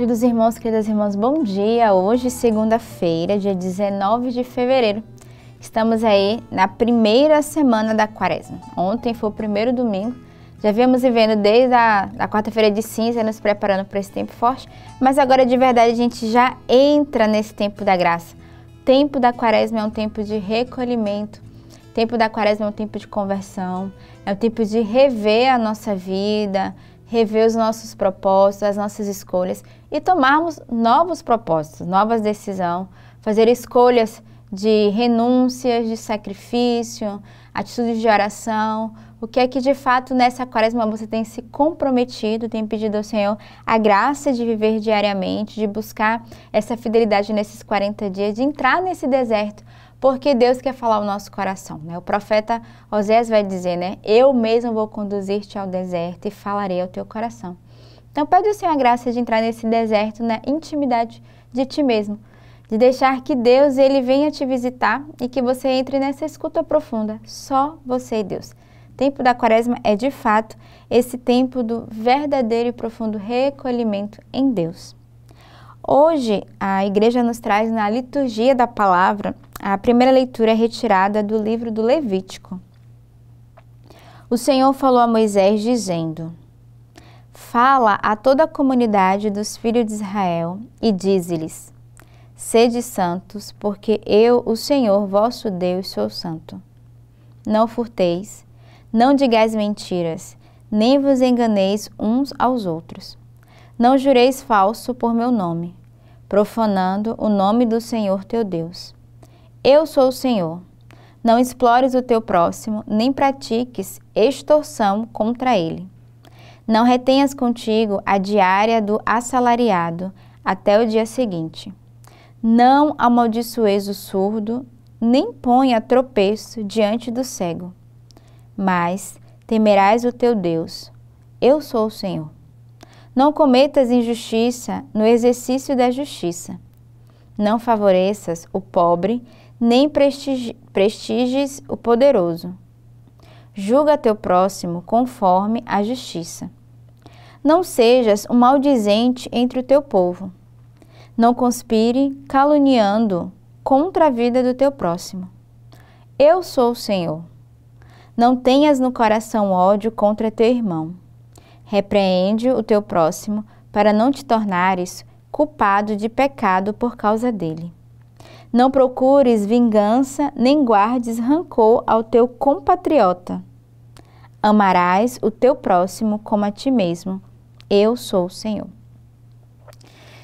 queridos irmãos, queridas irmãs, bom dia. Hoje, segunda-feira, dia 19 de fevereiro. Estamos aí na primeira semana da quaresma. Ontem foi o primeiro domingo. Já viemos vivendo desde a, a quarta-feira de cinza, nos preparando para esse tempo forte. Mas agora, de verdade, a gente já entra nesse tempo da graça. Tempo da quaresma é um tempo de recolhimento. Tempo da quaresma é um tempo de conversão. É um tempo de rever a nossa vida, rever os nossos propósitos, as nossas escolhas e tomarmos novos propósitos, novas decisões, fazer escolhas de renúncias, de sacrifício, atitudes de oração, o que é que de fato nessa quaresma você tem se comprometido, tem pedido ao Senhor a graça de viver diariamente, de buscar essa fidelidade nesses 40 dias, de entrar nesse deserto, porque Deus quer falar o nosso coração. Né? O profeta Osés vai dizer, né? Eu mesmo vou conduzir-te ao deserto e falarei ao teu coração. Então pede ao Senhor a graça de entrar nesse deserto na intimidade de ti mesmo, de deixar que Deus ele venha te visitar e que você entre nessa escuta profunda, só você e Deus. O tempo da quaresma é de fato esse tempo do verdadeiro e profundo recolhimento em Deus. Hoje a igreja nos traz na liturgia da palavra a primeira leitura é retirada do livro do Levítico. O Senhor falou a Moisés dizendo: Fala a toda a comunidade dos filhos de Israel e diz lhes Sede santos, porque eu, o Senhor vosso Deus, sou santo. Não furteis, não digais mentiras, nem vos enganeis uns aos outros. Não jureis falso por meu nome, profanando o nome do Senhor teu Deus. Eu sou o Senhor. Não explores o teu próximo, nem pratiques extorsão contra ele não retenhas contigo a diária do assalariado até o dia seguinte. Não amaldiçoeis o surdo, nem ponha tropeço diante do cego. Mas temerás o teu Deus. Eu sou o Senhor. Não cometas injustiça no exercício da justiça. Não favoreças o pobre, nem prestigi prestiges o poderoso. Julga teu próximo conforme a justiça não sejas um maldizente entre o teu povo. Não conspire caluniando contra a vida do teu próximo. Eu sou o Senhor. Não tenhas no coração ódio contra teu irmão. Repreende o teu próximo para não te tornares culpado de pecado por causa dele. Não procures vingança, nem guardes rancor ao teu compatriota. Amarás o teu próximo como a ti mesmo, eu sou o Senhor.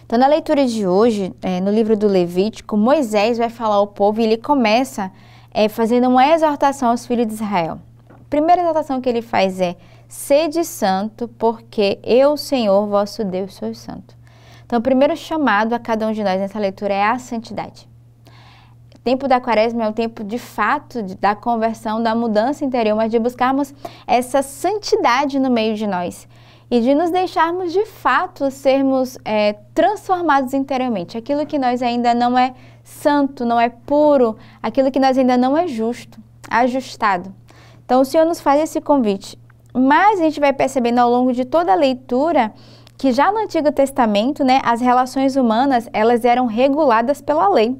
Então, na leitura de hoje, é, no livro do Levítico, Moisés vai falar ao povo e ele começa é, fazendo uma exortação aos filhos de Israel. A primeira exortação que ele faz é: sede santo, porque eu, Senhor, vosso Deus, sou santo. Então, o primeiro chamado a cada um de nós nessa leitura é a santidade. O tempo da quaresma é o tempo de fato de, da conversão, da mudança interior, mas de buscarmos essa santidade no meio de nós e de nos deixarmos de fato sermos é, transformados interiormente, Aquilo que nós ainda não é santo, não é puro, aquilo que nós ainda não é justo, ajustado. Então o Senhor nos faz esse convite. Mas a gente vai percebendo ao longo de toda a leitura que já no Antigo Testamento, né, as relações humanas, elas eram reguladas pela lei.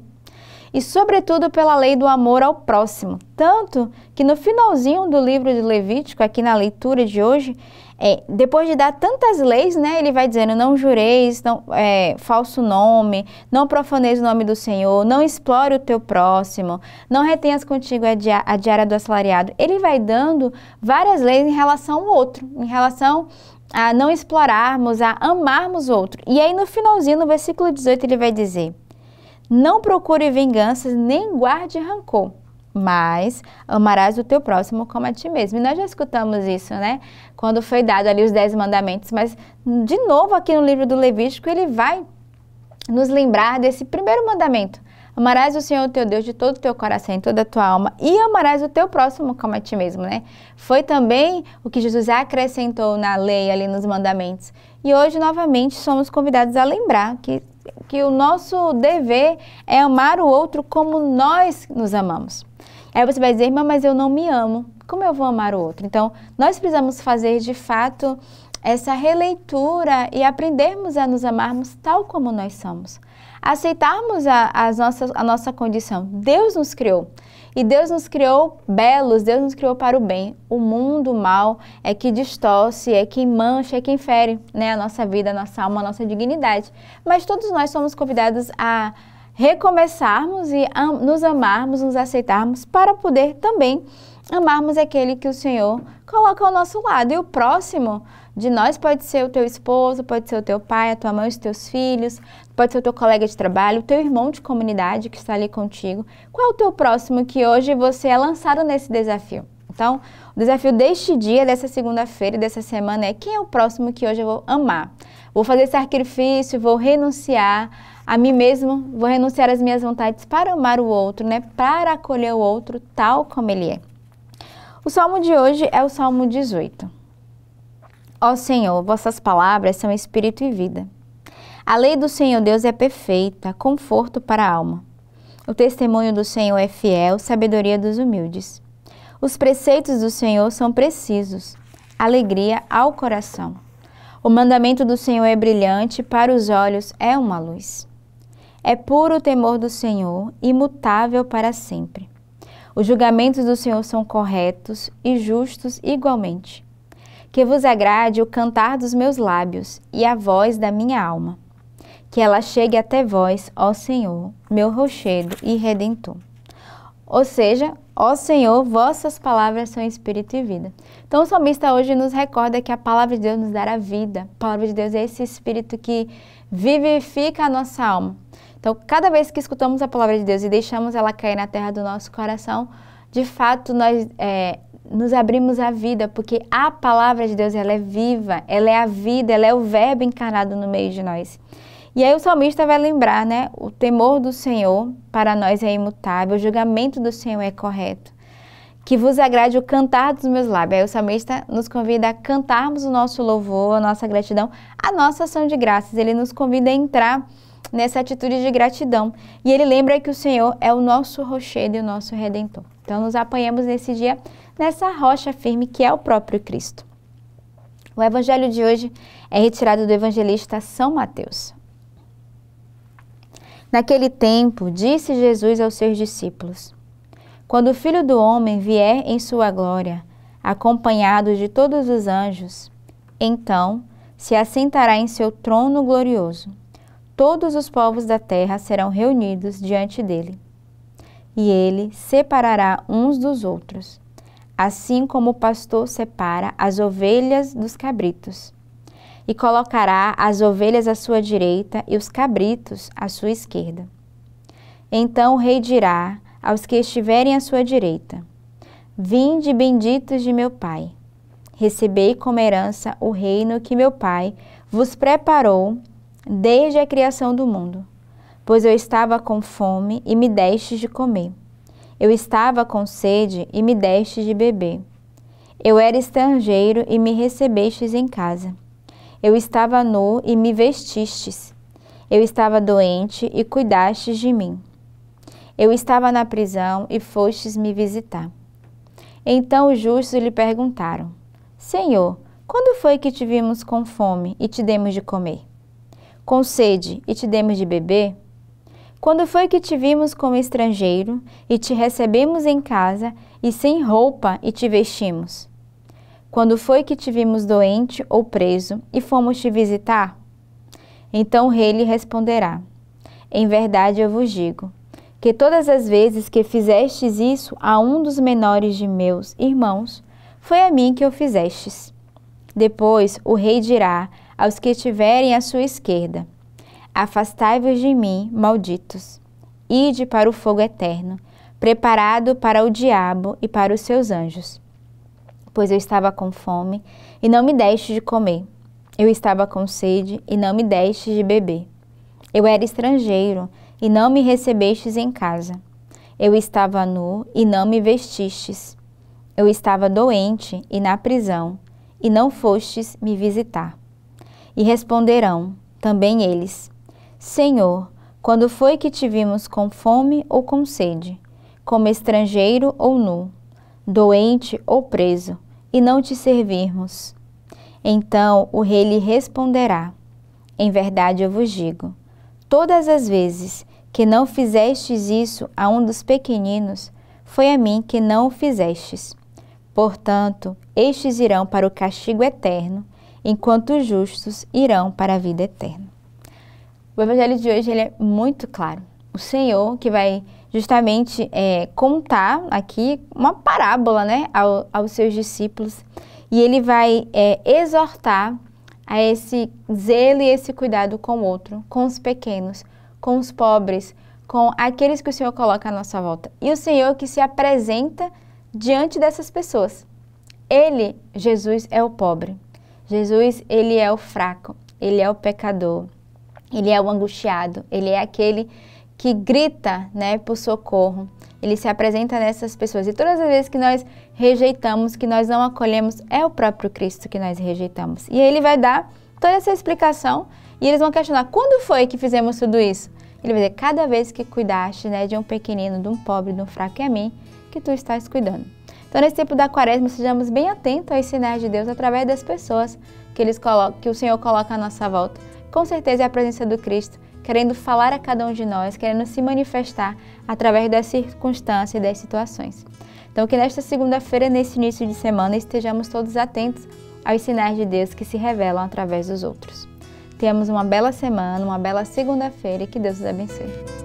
E sobretudo pela lei do amor ao próximo. Tanto que no finalzinho do livro de Levítico, aqui na leitura de hoje, é, depois de dar tantas leis, né, ele vai dizendo: não jureis, não é, falso nome, não profaneis o nome do Senhor, não explore o teu próximo, não retenhas contigo a, dia, a diária do assalariado. Ele vai dando várias leis em relação ao outro, em relação a não explorarmos, a amarmos o outro. E aí no finalzinho, no versículo 18, ele vai dizer: não procure vinganças, nem guarde rancor mas amarás o teu próximo como a ti mesmo. E nós já escutamos isso, né? Quando foi dado ali os dez mandamentos, mas de novo aqui no livro do Levítico ele vai nos lembrar desse primeiro mandamento. Amarás o Senhor teu Deus de todo o teu coração e toda a tua alma e amarás o teu próximo como a ti mesmo, né? Foi também o que Jesus acrescentou na lei ali nos mandamentos. E hoje novamente somos convidados a lembrar que que o nosso dever é amar o outro como nós nos amamos. Aí você vai dizer, irmã, mas eu não me amo. Como eu vou amar o outro? Então, nós precisamos fazer de fato essa releitura e aprendermos a nos amarmos tal como nós somos. Aceitarmos a, a, nossas, a nossa condição. Deus nos criou. E Deus nos criou belos, Deus nos criou para o bem. O mundo mal é que distorce, é quem mancha, é quem fere né, a nossa vida, a nossa alma, a nossa dignidade. Mas todos nós somos convidados a recomeçarmos e nos amarmos, nos aceitarmos, para poder também amarmos aquele que o Senhor coloca ao nosso lado. E o próximo de nós pode ser o teu esposo, pode ser o teu pai, a tua mãe, os teus filhos, pode ser o teu colega de trabalho, o teu irmão de comunidade que está ali contigo. Qual é o teu próximo que hoje você é lançado nesse desafio? Então, o desafio deste dia, dessa segunda-feira e dessa semana é quem é o próximo que hoje eu vou amar? Vou fazer sacrifício, vou renunciar a mim mesmo, vou renunciar às minhas vontades para amar o outro, né? Para acolher o outro tal como ele é. O salmo de hoje é o Salmo 18. Ó Senhor, vossas palavras são espírito e vida. A lei do Senhor Deus é perfeita, conforto para a alma. O testemunho do Senhor é fiel, sabedoria dos humildes. Os preceitos do Senhor são precisos, alegria ao coração. O mandamento do Senhor é brilhante, para os olhos é uma luz. É puro o temor do Senhor, imutável para sempre. Os julgamentos do Senhor são corretos e justos igualmente. Que vos agrade o cantar dos meus lábios e a voz da minha alma. Que ela chegue até vós, ó Senhor, meu rochedo e redentor. Ou seja, ó Senhor, vossas palavras são espírito e vida. Então o salmista hoje nos recorda que a palavra de Deus nos dará vida. A palavra de Deus é esse espírito que vivifica a nossa alma. Então, cada vez que escutamos a palavra de Deus e deixamos ela cair na terra do nosso coração, de fato nós é, nos abrimos à vida, porque a palavra de Deus ela é viva, ela é a vida, ela é o verbo encarnado no meio de nós. E aí o salmista vai lembrar, né? O temor do Senhor para nós é imutável, o julgamento do Senhor é correto. Que vos agrade o cantar dos meus lábios. Aí o salmista nos convida a cantarmos o nosso louvor, a nossa gratidão, a nossa ação de graças. Ele nos convida a entrar nessa atitude de gratidão. E ele lembra que o Senhor é o nosso rochedo e o nosso redentor. Então, nos apanhamos nesse dia nessa rocha firme que é o próprio Cristo. O evangelho de hoje é retirado do evangelista São Mateus. Naquele tempo, disse Jesus aos seus discípulos: Quando o filho do homem vier em sua glória, acompanhado de todos os anjos, então se assentará em seu trono glorioso. Todos os povos da terra serão reunidos diante dele e ele separará uns dos outros, assim como o pastor separa as ovelhas dos cabritos. E colocará as ovelhas à sua direita e os cabritos à sua esquerda. Então o rei dirá aos que estiverem à sua direita: Vinde benditos de meu pai. Recebei como herança o reino que meu pai vos preparou desde a criação do mundo pois eu estava com fome e me deste de comer. Eu estava com sede e me deste de beber. Eu era estrangeiro e me recebestes em casa. Eu estava nu e me vestistes. Eu estava doente e cuidastes de mim. Eu estava na prisão e fostes me visitar. Então os justos lhe perguntaram: Senhor, quando foi que te vimos com fome e te demos de comer? Com sede e te demos de beber? Quando foi que te vimos como estrangeiro e te recebemos em casa e sem roupa e te vestimos? Quando foi que te vimos doente ou preso e fomos te visitar? Então o rei lhe responderá: Em verdade eu vos digo, que todas as vezes que fizestes isso a um dos menores de meus irmãos, foi a mim que o fizestes. Depois o rei dirá aos que estiverem à sua esquerda: Afastai-vos de mim, malditos. Ide para o fogo eterno, preparado para o diabo e para os seus anjos. Pois eu estava com fome e não me deste de comer. Eu estava com sede e não me deste de beber. Eu era estrangeiro e não me recebestes em casa. Eu estava nu e não me vestistes. Eu estava doente e na prisão e não fostes me visitar. E responderão também eles: Senhor, quando foi que te vimos com fome ou com sede, como estrangeiro ou nu, doente ou preso, e não te servirmos? Então o rei lhe responderá: Em verdade eu vos digo, todas as vezes que não fizestes isso a um dos pequeninos, foi a mim que não o fizestes. Portanto, estes irão para o castigo eterno, enquanto os justos irão para a vida eterna. O evangelho de hoje ele é muito claro. O Senhor que vai justamente é, contar aqui uma parábola né, ao, aos seus discípulos e ele vai é, exortar a esse zelo e esse cuidado com o outro, com os pequenos, com os pobres, com aqueles que o Senhor coloca à nossa volta. E o Senhor que se apresenta diante dessas pessoas. Ele, Jesus, é o pobre. Jesus, ele é o fraco, ele é o pecador, ele é o angustiado, ele é aquele que grita, né, por socorro. Ele se apresenta nessas pessoas. E todas as vezes que nós rejeitamos, que nós não acolhemos, é o próprio Cristo que nós rejeitamos. E aí ele vai dar toda essa explicação e eles vão questionar: quando foi que fizemos tudo isso? Ele vai dizer: cada vez que cuidaste, né, de um pequenino, de um pobre, de um fraco é a mim, que tu estás cuidando. Então, nesse tempo da quaresma, sejamos bem atentos aos sinais de Deus através das pessoas que, eles colocam, que o Senhor coloca à nossa volta com certeza é a presença do Cristo, querendo falar a cada um de nós, querendo se manifestar através das circunstâncias e das situações. Então, que nesta segunda-feira, nesse início de semana, estejamos todos atentos aos sinais de Deus que se revelam através dos outros. Tenhamos uma bela semana, uma bela segunda-feira e que Deus os abençoe.